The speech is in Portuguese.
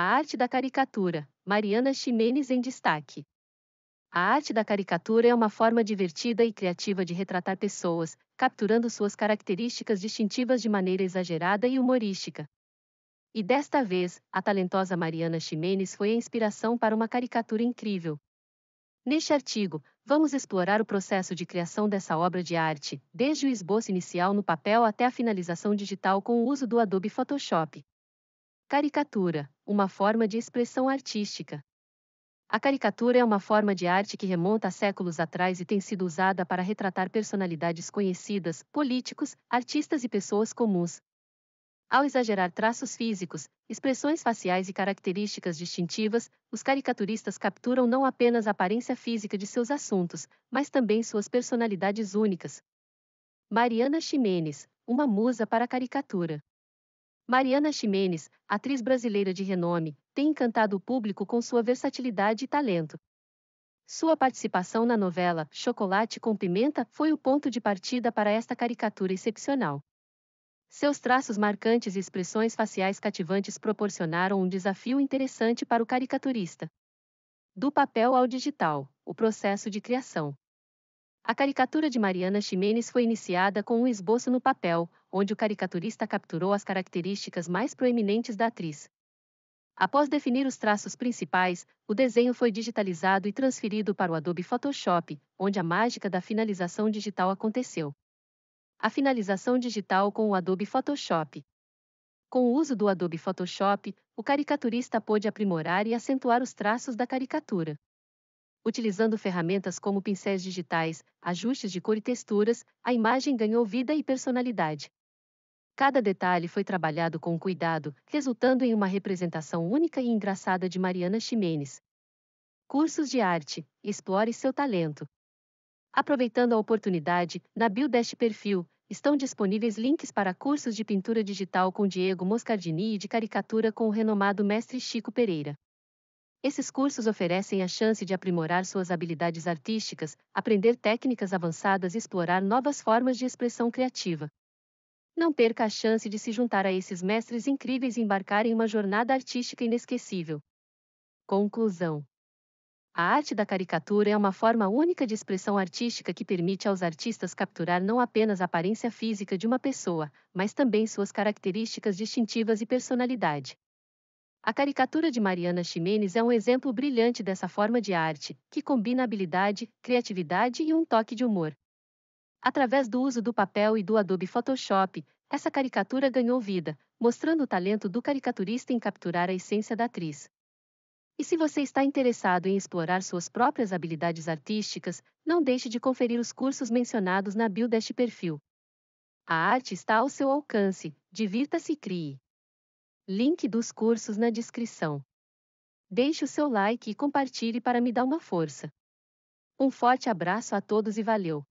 A arte da caricatura. Mariana Ximenes em destaque. A arte da caricatura é uma forma divertida e criativa de retratar pessoas, capturando suas características distintivas de maneira exagerada e humorística. E desta vez, a talentosa Mariana Ximenes foi a inspiração para uma caricatura incrível. Neste artigo, vamos explorar o processo de criação dessa obra de arte, desde o esboço inicial no papel até a finalização digital com o uso do Adobe Photoshop. Caricatura uma forma de expressão artística. A caricatura é uma forma de arte que remonta a séculos atrás e tem sido usada para retratar personalidades conhecidas, políticos, artistas e pessoas comuns. Ao exagerar traços físicos, expressões faciais e características distintivas, os caricaturistas capturam não apenas a aparência física de seus assuntos, mas também suas personalidades únicas. Mariana Ximenes, uma musa para a caricatura. Mariana Ximenes, atriz brasileira de renome, tem encantado o público com sua versatilidade e talento. Sua participação na novela Chocolate com Pimenta foi o ponto de partida para esta caricatura excepcional. Seus traços marcantes e expressões faciais cativantes proporcionaram um desafio interessante para o caricaturista. Do papel ao digital, o processo de criação. A caricatura de Mariana Ximenes foi iniciada com um esboço no papel, onde o caricaturista capturou as características mais proeminentes da atriz. Após definir os traços principais, o desenho foi digitalizado e transferido para o Adobe Photoshop, onde a mágica da finalização digital aconteceu. A finalização digital com o Adobe Photoshop. Com o uso do Adobe Photoshop, o caricaturista pôde aprimorar e acentuar os traços da caricatura. Utilizando ferramentas como pincéis digitais, ajustes de cor e texturas, a imagem ganhou vida e personalidade. Cada detalhe foi trabalhado com cuidado, resultando em uma representação única e engraçada de Mariana Ximenes. Cursos de arte. Explore seu talento. Aproveitando a oportunidade, na bio deste perfil, estão disponíveis links para cursos de pintura digital com Diego Moscardini e de caricatura com o renomado mestre Chico Pereira. Esses cursos oferecem a chance de aprimorar suas habilidades artísticas, aprender técnicas avançadas e explorar novas formas de expressão criativa. Não perca a chance de se juntar a esses mestres incríveis e embarcar em uma jornada artística inesquecível. Conclusão. A arte da caricatura é uma forma única de expressão artística que permite aos artistas capturar não apenas a aparência física de uma pessoa, mas também suas características distintivas e personalidade. A caricatura de Mariana Ximenes é um exemplo brilhante dessa forma de arte, que combina habilidade, criatividade e um toque de humor. Através do uso do papel e do Adobe Photoshop, essa caricatura ganhou vida, mostrando o talento do caricaturista em capturar a essência da atriz. E se você está interessado em explorar suas próprias habilidades artísticas, não deixe de conferir os cursos mencionados na bio deste perfil. A arte está ao seu alcance, divirta-se e crie. Link dos cursos na descrição. Deixe o seu like e compartilhe para me dar uma força. Um forte abraço a todos e valeu!